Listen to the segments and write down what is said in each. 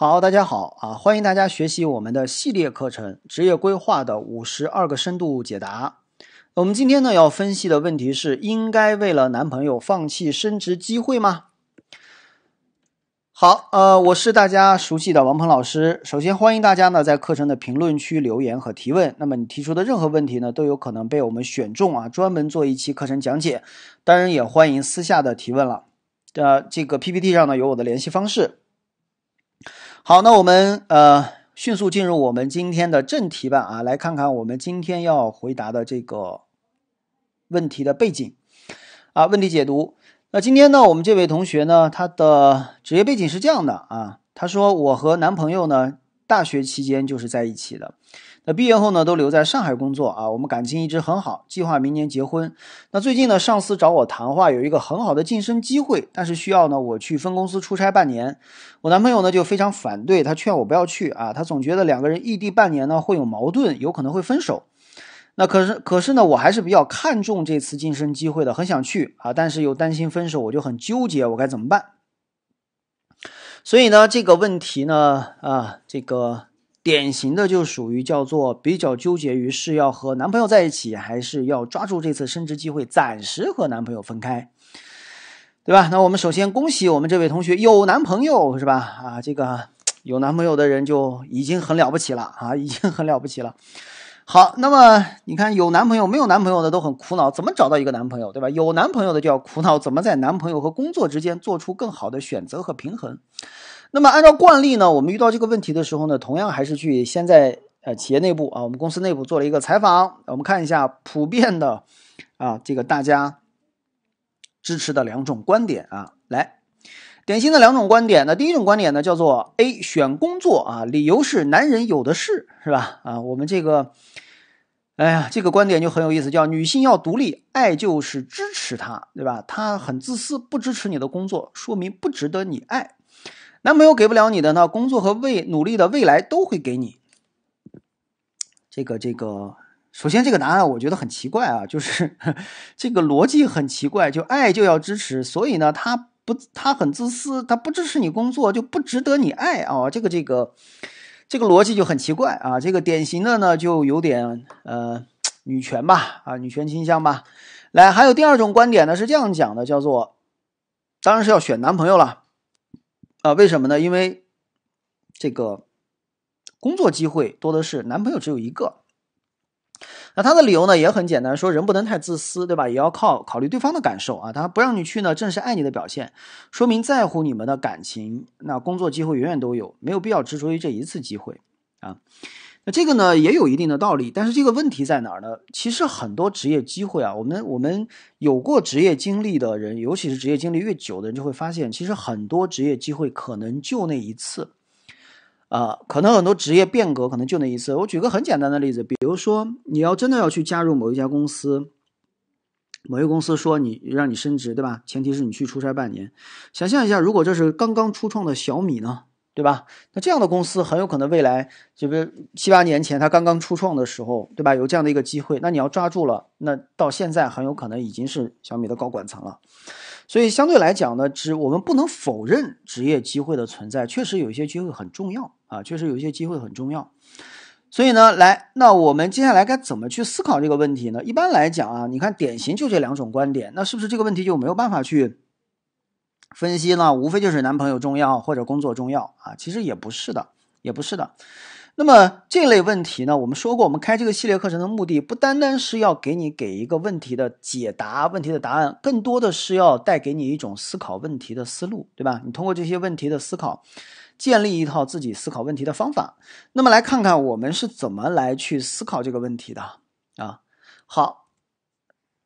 好，大家好啊！欢迎大家学习我们的系列课程《职业规划》的五十二个深度解答。我们今天呢要分析的问题是：应该为了男朋友放弃升职机会吗？好，呃，我是大家熟悉的王鹏老师。首先欢迎大家呢在课程的评论区留言和提问。那么你提出的任何问题呢都有可能被我们选中啊，专门做一期课程讲解。当然也欢迎私下的提问了。的这个 PPT 上呢有我的联系方式。好，那我们呃，迅速进入我们今天的正题吧啊，来看看我们今天要回答的这个问题的背景啊，问题解读。那今天呢，我们这位同学呢，他的职业背景是这样的啊，他说我和男朋友呢，大学期间就是在一起的。那毕业后呢，都留在上海工作啊，我们感情一直很好，计划明年结婚。那最近呢，上司找我谈话，有一个很好的晋升机会，但是需要呢我去分公司出差半年。我男朋友呢就非常反对，他劝我不要去啊，他总觉得两个人异地半年呢会有矛盾，有可能会分手。那可是可是呢，我还是比较看重这次晋升机会的，很想去啊，但是又担心分手，我就很纠结，我该怎么办？所以呢，这个问题呢，啊，这个。典型的就属于叫做比较纠结，于是要和男朋友在一起，还是要抓住这次升职机会，暂时和男朋友分开，对吧？那我们首先恭喜我们这位同学有男朋友，是吧？啊，这个有男朋友的人就已经很了不起了啊，已经很了不起了。好，那么你看有男朋友没有男朋友的都很苦恼，怎么找到一个男朋友，对吧？有男朋友的就要苦恼怎么在男朋友和工作之间做出更好的选择和平衡。那么，按照惯例呢，我们遇到这个问题的时候呢，同样还是去先在呃企业内部啊，我们公司内部做了一个采访。我们看一下普遍的啊，这个大家支持的两种观点啊，来典型的两种观点。那第一种观点呢，叫做 A 选工作啊，理由是男人有的是，是吧？啊，我们这个哎呀，这个观点就很有意思，叫女性要独立，爱就是支持他，对吧？他很自私，不支持你的工作，说明不值得你爱。男朋友给不了你的呢，工作和未努力的未来都会给你。这个这个，首先这个答案我觉得很奇怪啊，就是 这个逻辑很奇怪，就爱就要支持，所以呢，他不他很自私，他不支持你工作就不值得你爱啊。这个这个这个逻辑就很奇怪啊，这个典型的呢就有点呃女权吧啊，女权倾向吧。来，还有第二种观点呢是这样讲的，叫做当然是要选男朋友了。啊，为什么呢？因为这个工作机会多的是，男朋友只有一个。那他的理由呢也很简单，说人不能太自私，对吧？也要靠考虑对方的感受啊。他不让你去呢，正是爱你的表现，说明在乎你们的感情。那工作机会永远都有，没有必要执着于这一次机会啊。那这个呢也有一定的道理，但是这个问题在哪儿呢？其实很多职业机会啊，我们我们有过职业经历的人，尤其是职业经历越久的人，就会发现，其实很多职业机会可能就那一次，啊，可能很多职业变革可能就那一次。我举个很简单的例子，比如说你要真的要去加入某一家公司，某一个公司说你让你升职，对吧？前提是你去出差半年。想象一下，如果这是刚刚初创的小米呢？对吧？那这样的公司很有可能未来，这个七八年前他刚刚初创的时候，对吧？有这样的一个机会，那你要抓住了，那到现在很有可能已经是小米的高管层了。所以相对来讲呢，职我们不能否认职业机会的存在，确实有一些机会很重要啊，确实有一些机会很重要。所以呢，来，那我们接下来该怎么去思考这个问题呢？一般来讲啊，你看典型就这两种观点，那是不是这个问题就没有办法去？分析呢，无非就是男朋友重要或者工作重要啊，其实也不是的，也不是的。那么这类问题呢，我们说过，我们开这个系列课程的目的不单单是要给你给一个问题的解答、问题的答案，更多的是要带给你一种思考问题的思路，对吧？你通过这些问题的思考，建立一套自己思考问题的方法。那么来看看我们是怎么来去思考这个问题的啊？好，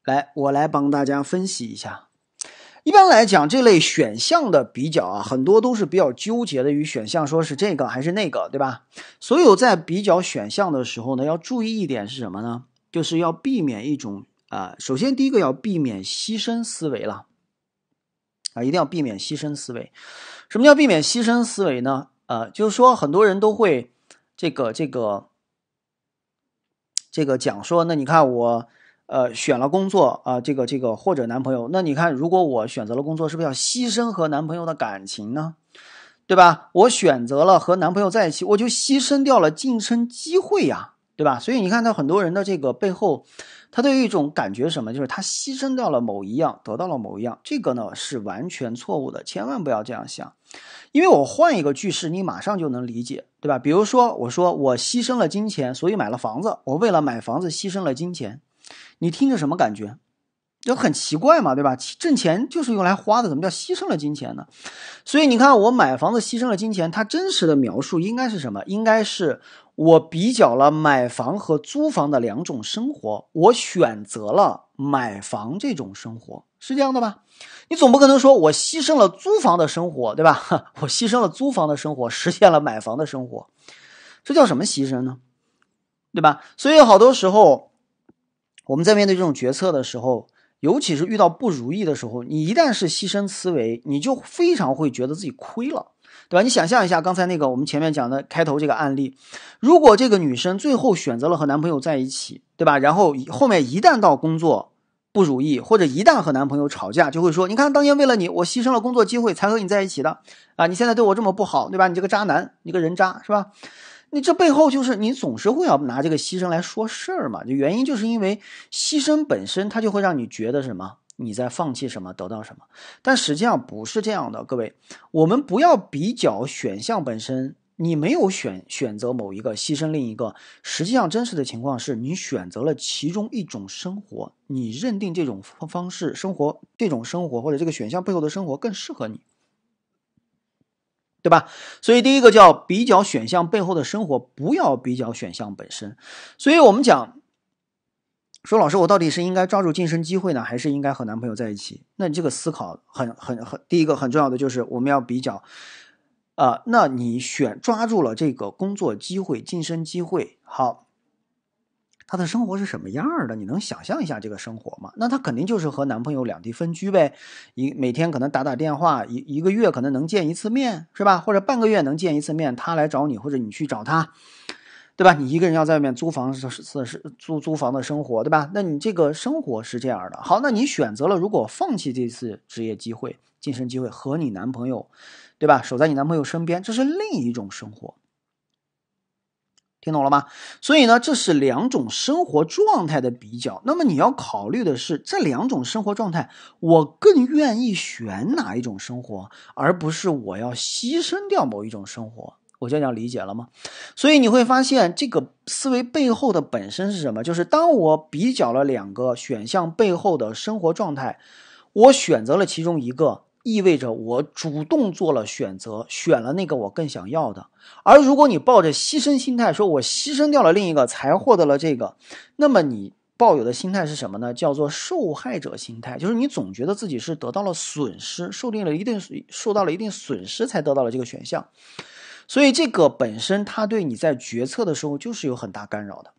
来，我来帮大家分析一下。一般来讲，这类选项的比较啊，很多都是比较纠结的。与选项说是这个还是那个，对吧？所有在比较选项的时候呢，要注意一点是什么呢？就是要避免一种啊，首先第一个要避免牺牲思维了啊，一定要避免牺牲思维。什么叫避免牺牲思维呢？呃，就是说很多人都会这个这个这个讲说，那你看我。呃，选了工作啊，这个这个或者男朋友，那你看，如果我选择了工作，是不是要牺牲和男朋友的感情呢？对吧？我选择了和男朋友在一起，我就牺牲掉了晋升机会呀，对吧？所以你看，他很多人的这个背后，他都有一种感觉，什么就是他牺牲掉了某一样，得到了某一样，这个呢是完全错误的，千万不要这样想。因为我换一个句式，你马上就能理解，对吧？比如说我说我牺牲了金钱，所以买了房子，我为了买房子牺牲了金钱。你听着什么感觉？就很奇怪嘛，对吧？挣钱就是用来花的，怎么叫牺牲了金钱呢？所以你看，我买房子牺牲了金钱，它真实的描述应该是什么？应该是我比较了买房和租房的两种生活，我选择了买房这种生活，是这样的吧？你总不可能说我牺牲了租房的生活，对吧？我牺牲了租房的生活，实现了买房的生活，这叫什么牺牲呢？对吧？所以好多时候。我们在面对这种决策的时候，尤其是遇到不如意的时候，你一旦是牺牲思维，你就非常会觉得自己亏了，对吧？你想象一下刚才那个我们前面讲的开头这个案例，如果这个女生最后选择了和男朋友在一起，对吧？然后后面一旦到工作不如意，或者一旦和男朋友吵架，就会说：“你看，当年为了你，我牺牲了工作机会才和你在一起的，啊，你现在对我这么不好，对吧？你这个渣男，你个人渣，是吧？”你这背后就是你总是会要拿这个牺牲来说事儿嘛？就原因就是因为牺牲本身，它就会让你觉得什么？你在放弃什么，得到什么？但实际上不是这样的，各位，我们不要比较选项本身。你没有选选择某一个牺牲另一个，实际上真实的情况是你选择了其中一种生活，你认定这种方式生活，这种生活或者这个选项背后的生活更适合你。对吧？所以第一个叫比较选项背后的生活，不要比较选项本身。所以我们讲，说老师，我到底是应该抓住晋升机会呢，还是应该和男朋友在一起？那你这个思考很很很，第一个很重要的就是我们要比较啊，那你选抓住了这个工作机会、晋升机会，好。她的生活是什么样的？你能想象一下这个生活吗？那她肯定就是和男朋友两地分居呗，一每天可能打打电话，一一个月可能能见一次面，是吧？或者半个月能见一次面，她来找你或者你去找她，对吧？你一个人要在外面租房，是是是租租房的生活，对吧？那你这个生活是这样的。好，那你选择了如果放弃这次职业机会、晋升机会和你男朋友，对吧？守在你男朋友身边，这是另一种生活。听懂了吗？所以呢，这是两种生活状态的比较。那么你要考虑的是，这两种生活状态，我更愿意选哪一种生活，而不是我要牺牲掉某一种生活。我这样理解了吗？所以你会发现，这个思维背后的本身是什么？就是当我比较了两个选项背后的生活状态，我选择了其中一个。意味着我主动做了选择，选了那个我更想要的。而如果你抱着牺牲心态，说我牺牲掉了另一个才获得了这个，那么你抱有的心态是什么呢？叫做受害者心态，就是你总觉得自己是得到了损失，受定了一定受到了一定损失才得到了这个选项。所以这个本身它对你在决策的时候就是有很大干扰的。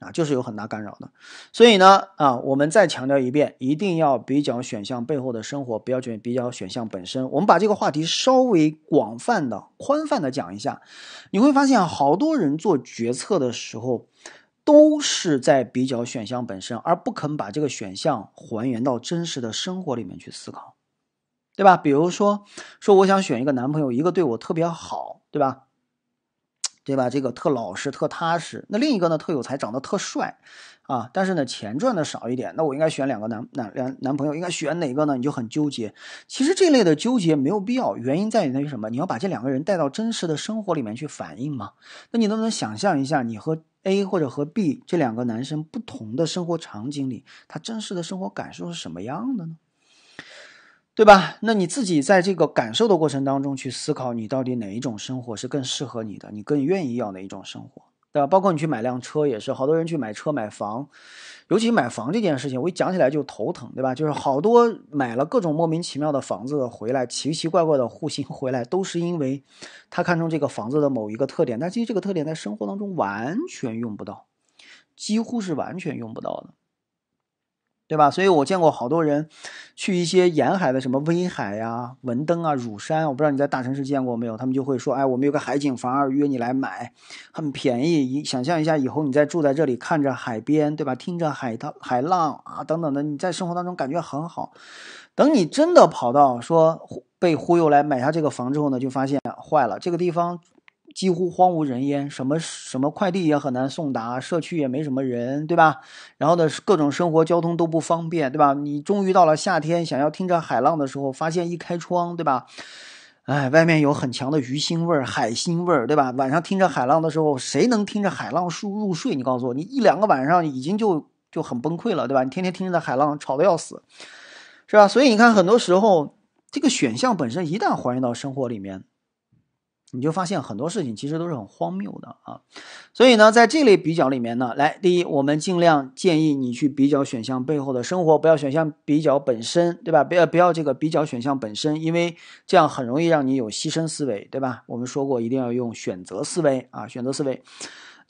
啊，就是有很大干扰的，所以呢，啊，我们再强调一遍，一定要比较选项背后的生活，不要选比较选项本身。我们把这个话题稍微广泛的、宽泛的讲一下，你会发现，好多人做决策的时候，都是在比较选项本身，而不肯把这个选项还原到真实的生活里面去思考，对吧？比如说，说我想选一个男朋友，一个对我特别好，对吧？对吧？这个特老实、特踏实。那另一个呢？特有才，长得特帅，啊，但是呢，钱赚的少一点。那我应该选两个男男男男朋友，应该选哪个呢？你就很纠结。其实这类的纠结没有必要，原因在于什么？你要把这两个人带到真实的生活里面去反应嘛。那你能不能想象一下，你和 A 或者和 B 这两个男生不同的生活场景里，他真实的生活感受是什么样的呢？对吧？那你自己在这个感受的过程当中去思考，你到底哪一种生活是更适合你的？你更愿意要哪一种生活，对吧？包括你去买辆车也是，好多人去买车买房，尤其买房这件事情，我一讲起来就头疼，对吧？就是好多买了各种莫名其妙的房子回来，奇奇怪怪的户型回来，都是因为他看中这个房子的某一个特点，但其实这个特点在生活当中完全用不到，几乎是完全用不到的。对吧？所以我见过好多人，去一些沿海的什么威海呀、文登啊、乳山，我不知道你在大城市见过没有？他们就会说，哎，我们有个海景房，约你来买，很便宜。你想象一下，以后你在住在这里，看着海边，对吧？听着海涛、海浪啊等等的，你在生活当中感觉很好。等你真的跑到说被忽悠来买下这个房之后呢，就发现坏了，这个地方。几乎荒无人烟，什么什么快递也很难送达，社区也没什么人，对吧？然后呢，各种生活交通都不方便，对吧？你终于到了夏天，想要听着海浪的时候，发现一开窗，对吧？哎，外面有很强的鱼腥味儿、海腥味儿，对吧？晚上听着海浪的时候，谁能听着海浪入入睡？你告诉我，你一两个晚上已经就就很崩溃了，对吧？你天天听着海浪，吵得要死，是吧？所以你看，很多时候这个选项本身一旦还原到生活里面。你就发现很多事情其实都是很荒谬的啊，所以呢，在这类比较里面呢，来，第一，我们尽量建议你去比较选项背后的生活，不要选项比较本身，对吧？不要不要这个比较选项本身，因为这样很容易让你有牺牲思维，对吧？我们说过，一定要用选择思维啊，选择思维。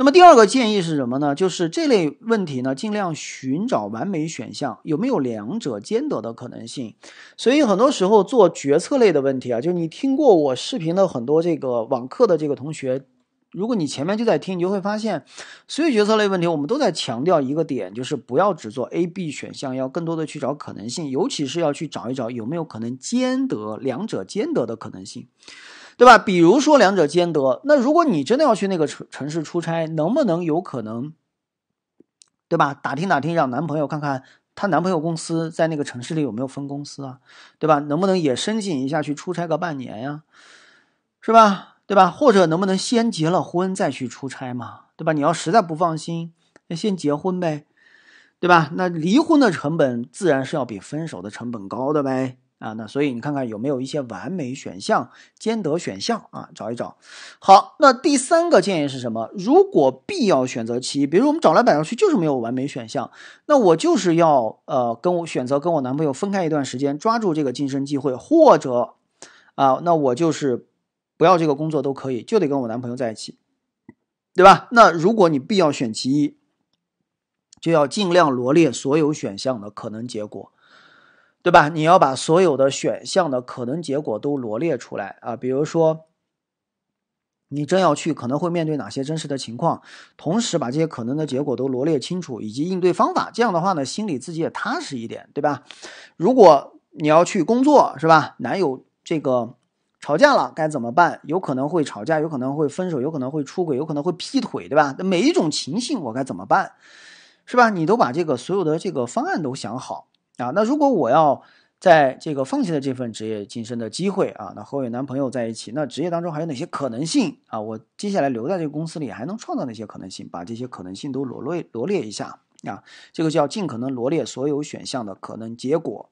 那么第二个建议是什么呢？就是这类问题呢，尽量寻找完美选项，有没有两者兼得的可能性？所以很多时候做决策类的问题啊，就是你听过我视频的很多这个网课的这个同学，如果你前面就在听，你就会发现，所有决策类问题我们都在强调一个点，就是不要只做 A、B 选项，要更多的去找可能性，尤其是要去找一找有没有可能兼得，两者兼得的可能性。对吧？比如说两者兼得，那如果你真的要去那个城城市出差，能不能有可能，对吧？打听打听，让男朋友看看他男朋友公司在那个城市里有没有分公司啊，对吧？能不能也申请一下去出差个半年呀？是吧？对吧？或者能不能先结了婚再去出差嘛？对吧？你要实在不放心，那先结婚呗，对吧？那离婚的成本自然是要比分手的成本高的呗。啊，那所以你看看有没有一些完美选项、兼得选项啊，找一找。好，那第三个建议是什么？如果必要选择其一，比如我们找来摆上去就是没有完美选项，那我就是要呃，跟我选择跟我男朋友分开一段时间，抓住这个晋升机会，或者啊，那我就是不要这个工作都可以，就得跟我男朋友在一起，对吧？那如果你必要选其一，就要尽量罗列所有选项的可能结果。对吧？你要把所有的选项的可能结果都罗列出来啊，比如说，你真要去，可能会面对哪些真实的情况，同时把这些可能的结果都罗列清楚，以及应对方法。这样的话呢，心里自己也踏实一点，对吧？如果你要去工作，是吧？男友这个吵架了该怎么办？有可能会吵架，有可能会分手，有可能会出轨，有可能会劈腿，对吧？每一种情形我该怎么办，是吧？你都把这个所有的这个方案都想好。啊，那如果我要在这个放弃了这份职业晋升的机会啊，那和我男朋友在一起，那职业当中还有哪些可能性啊？我接下来留在这个公司里还能创造哪些可能性？把这些可能性都罗列罗列一下啊，这个叫尽可能罗列所有选项的可能结果。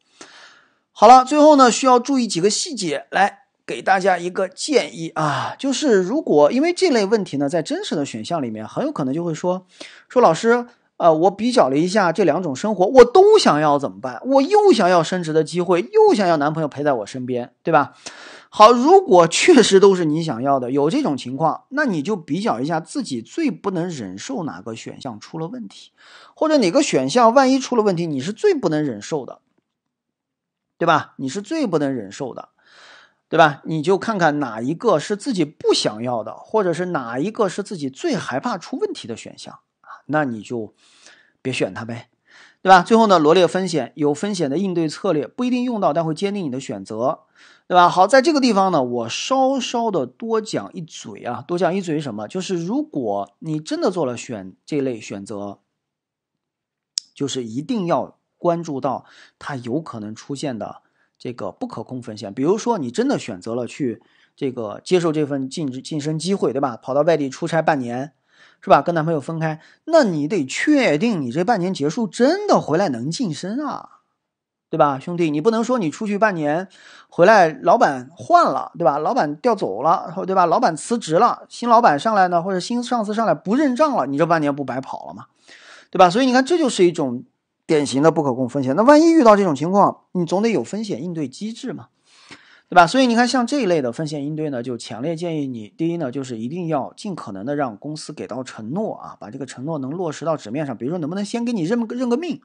好了，最后呢需要注意几个细节，来给大家一个建议啊，就是如果因为这类问题呢，在真实的选项里面，很有可能就会说说老师。呃，我比较了一下这两种生活，我都想要怎么办？我又想要升职的机会，又想要男朋友陪在我身边，对吧？好，如果确实都是你想要的，有这种情况，那你就比较一下自己最不能忍受哪个选项出了问题，或者哪个选项万一出了问题，你是最不能忍受的，对吧？你是最不能忍受的，对吧？你就看看哪一个是自己不想要的，或者是哪一个是自己最害怕出问题的选项。那你就别选它呗，对吧？最后呢，罗列风险，有风险的应对策略不一定用到，但会坚定你的选择，对吧？好，在这个地方呢，我稍稍的多讲一嘴啊，多讲一嘴什么？就是如果你真的做了选这类选择，就是一定要关注到它有可能出现的这个不可控风险。比如说，你真的选择了去这个接受这份进晋升机会，对吧？跑到外地出差半年。是吧？跟男朋友分开，那你得确定你这半年结束真的回来能晋升啊，对吧，兄弟？你不能说你出去半年回来，老板换了，对吧？老板调走了，对吧？老板辞职了，新老板上来呢，或者新上司上来不认账了，你这半年不白跑了嘛，对吧？所以你看，这就是一种典型的不可控风险。那万一遇到这种情况，你总得有风险应对机制嘛。对吧？所以你看，像这一类的风险应对呢，就强烈建议你，第一呢，就是一定要尽可能的让公司给到承诺啊，把这个承诺能落实到纸面上，比如说能不能先给你认个认个命，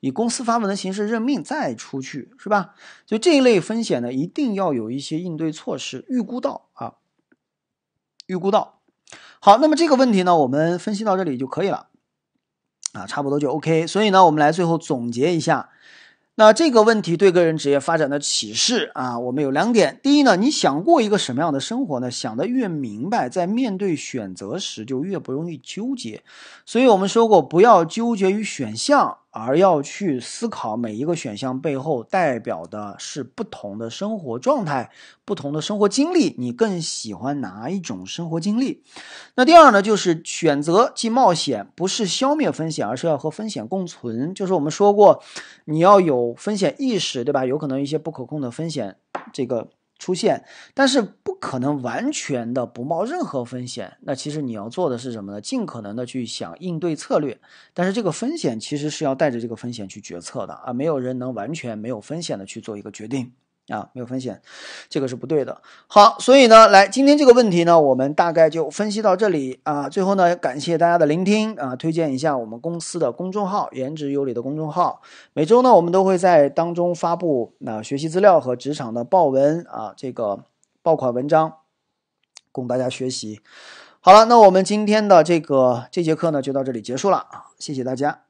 以公司发文的形式认命再出去，是吧？所以这一类风险呢，一定要有一些应对措施，预估到啊，预估到。好，那么这个问题呢，我们分析到这里就可以了啊，差不多就 OK。所以呢，我们来最后总结一下。那这个问题对个人职业发展的启示啊，我们有两点。第一呢，你想过一个什么样的生活呢？想的越明白，在面对选择时就越不容易纠结。所以我们说过，不要纠结于选项。而要去思考每一个选项背后代表的是不同的生活状态、不同的生活经历，你更喜欢哪一种生活经历？那第二呢，就是选择即冒险，不是消灭风险，而是要和风险共存。就是我们说过，你要有风险意识，对吧？有可能一些不可控的风险，这个。出现，但是不可能完全的不冒任何风险。那其实你要做的是什么呢？尽可能的去想应对策略。但是这个风险其实是要带着这个风险去决策的啊，没有人能完全没有风险的去做一个决定。啊，没有风险，这个是不对的。好，所以呢，来今天这个问题呢，我们大概就分析到这里啊。最后呢，感谢大家的聆听啊，推荐一下我们公司的公众号“颜值有理”的公众号，每周呢，我们都会在当中发布那学习资料和职场的爆文啊，这个爆款文章供大家学习。好了，那我们今天的这个这节课呢，就到这里结束了啊，谢谢大家。